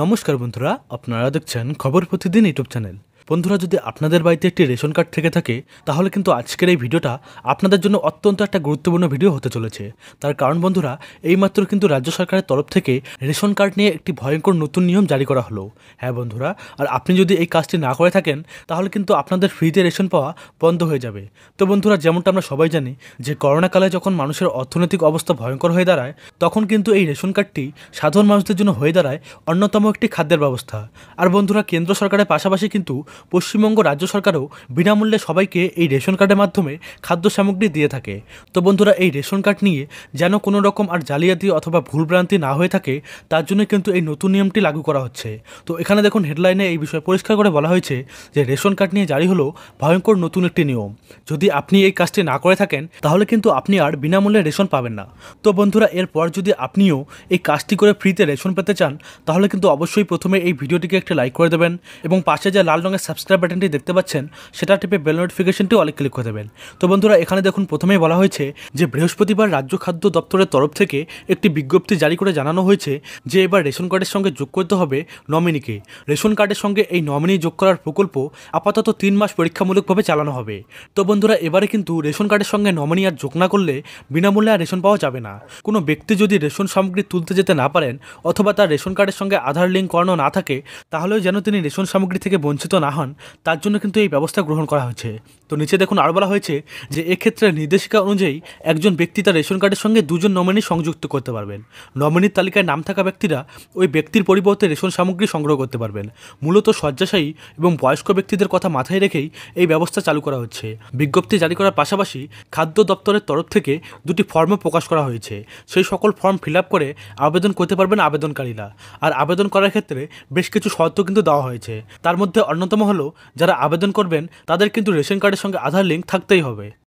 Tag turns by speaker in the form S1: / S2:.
S1: নমস্কার বন্ধুরা আপনারা দেখছেন খবর প্রতিদিন ইউটিউব চ্যানেল বন্ধুরা যদি আপনাদের বাড়িতে একটি রেশন কার্ড থেকে থাকে তাহলে কিন্তু আজকের এই ভিডিওটা আপনাদের জন্য অত্যন্ত একটা গুরুত্বপূর্ণ ভিডিও হতে চলেছে তার কারণ বন্ধুরা এইমাত্র কিন্তু রাজ্য সরকারের তরফ থেকে রেশন কার্ড নিয়ে একটি ভয়ঙ্কর নতুন নিয়ম জারি করা হলো হ্যাঁ বন্ধুরা আর আপনি যদি এই কাজটি না করে থাকেন তাহলে কিন্তু আপনাদের ফ্রিতে রেশন পাওয়া বন্ধ হয়ে যাবে তো বন্ধুরা যেমনটা আমরা সবাই জানি যে করোনাকালে যখন মানুষের অর্থনৈতিক অবস্থা ভয়ঙ্কর হয়ে দাঁড়ায় তখন কিন্তু এই রেশন কার্ডটি সাধারণ মানুষদের জন্য হয়ে দাঁড়ায় অন্যতম একটি খাদ্যের ব্যবস্থা আর বন্ধুরা কেন্দ্র সরকারের পাশাপাশি কিন্তু পশ্চিমবঙ্গ রাজ্য সরকারও বিনামূল্যে সবাইকে এই রেশন কার্ডের মাধ্যমে খাদ্য সামগ্রী দিয়ে থাকে তো বন্ধুরা এই রেশন কার্ড নিয়ে যেন কোনো রকম আর জালিয়াতি অথবা ভুলভ্রান্তি না হয়ে থাকে তার জন্য কিন্তু এই নতুন নিয়মটি লাগু করা হচ্ছে তো এখানে দেখুন হেডলাইনে এই বিষয়ে পরিষ্কার করে বলা হয়েছে যে রেশন কার্ড নিয়ে জারি হলো ভয়ঙ্কর নতুন একটি নিয়ম যদি আপনি এই কাজটি না করে থাকেন তাহলে কিন্তু আপনি আর বিনামূল্যে রেশন পাবেন না তো বন্ধুরা এরপর যদি আপনিও এই কাজটি করে ফ্রিতে রেশন পেতে চান তাহলে কিন্তু অবশ্যই প্রথমে এই ভিডিওটিকে একটি লাইক করে দেবেন এবং পাশে যে লাল রঙের সাবস্ক্রাইব বাটনটি দেখতে পাচ্ছেন সেটা টিপে বেল নোটিফিকেশনটি অলে ক্লিক করে দেবেন তো বন্ধুরা এখানে দেখুন প্রথমেই বলা হয়েছে যে বৃহস্পতিবার রাজ্য খাদ্য দপ্তরের তরফ থেকে একটি বিজ্ঞপ্তি জারি করে জানানো হয়েছে যে এবার রেশন কার্ডের সঙ্গে যোগ করতে হবে নমিনিকে রেশন কার্ডের সঙ্গে এই নমিনি যোগ করার প্রকল্প আপাতত তিন মাস পরীক্ষামূলকভাবে চালানো হবে তো বন্ধুরা এবারে কিন্তু রেশন কার্ডের সঙ্গে নমিনি আর যোগ না করলে বিনামূল্যে আর রেশন পাওয়া যাবে না কোনো ব্যক্তি যদি রেশন সামগ্রী তুলতে যেতে না পারেন অথবা তার রেশন কার্ডের সঙ্গে আধার লিঙ্ক করানো না থাকে তাহলেও যেন তিনি রেশন সামগ্রী থেকে বঞ্চিত না হন তার জন্য কিন্তু এই ব্যবস্থা গ্রহণ করা হয়েছে তো নিচে দেখুন আরও বলা হয়েছে যে এক্ষেত্রে নির্দেশিকা অনুযায়ী একজন ব্যক্তি তার রেশন কার্ডের সঙ্গে দুজন নমিনি সংযুক্ত করতে পারবেন নমিনির তালিকায় নাম থাকা ব্যক্তিরা ওই ব্যক্তির পরিবর্তে রেশন সামগ্রী সংগ্রহ করতে পারবেন মূলত শয্যাশায়ী এবং বয়স্ক ব্যক্তিদের কথা মাথায় রেখেই এই ব্যবস্থা চালু করা হচ্ছে বিজ্ঞপ্তি জারি করার পাশাপাশি খাদ্য দপ্তরের তরফ থেকে দুটি ফর্মও প্রকাশ করা হয়েছে সেই সকল ফর্ম ফিল করে আবেদন করতে পারবেন আবেদনকারীরা আর আবেদন করার ক্ষেত্রে বেশ কিছু শর্ত কিন্তু দেওয়া হয়েছে তার মধ্যে অন্যতম হলো যারা আবেদন করবেন তাদের কিন্তু রেশন কার্ডের সঙ্গে আধার লিঙ্ক থাকতেই হবে